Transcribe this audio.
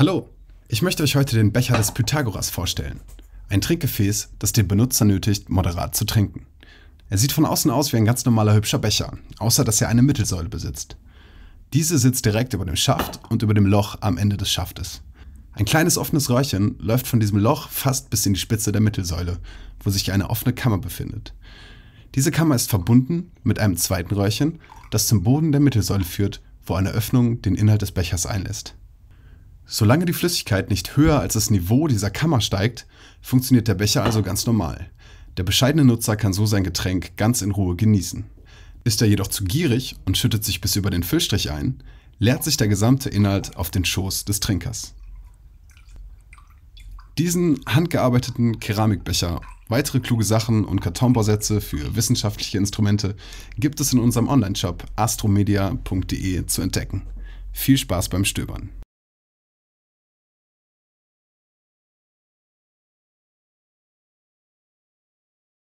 Hallo, ich möchte euch heute den Becher des Pythagoras vorstellen. Ein Trinkgefäß, das den Benutzer nötigt, moderat zu trinken. Er sieht von außen aus wie ein ganz normaler hübscher Becher, außer dass er eine Mittelsäule besitzt. Diese sitzt direkt über dem Schaft und über dem Loch am Ende des Schaftes. Ein kleines offenes Röhrchen läuft von diesem Loch fast bis in die Spitze der Mittelsäule, wo sich eine offene Kammer befindet. Diese Kammer ist verbunden mit einem zweiten Röhrchen, das zum Boden der Mittelsäule führt, wo eine Öffnung den Inhalt des Bechers einlässt. Solange die Flüssigkeit nicht höher als das Niveau dieser Kammer steigt, funktioniert der Becher also ganz normal. Der bescheidene Nutzer kann so sein Getränk ganz in Ruhe genießen. Ist er jedoch zu gierig und schüttet sich bis über den Füllstrich ein, leert sich der gesamte Inhalt auf den Schoß des Trinkers. Diesen handgearbeiteten Keramikbecher, weitere kluge Sachen und Kartonbausätze für wissenschaftliche Instrumente gibt es in unserem Onlineshop astromedia.de zu entdecken. Viel Spaß beim Stöbern!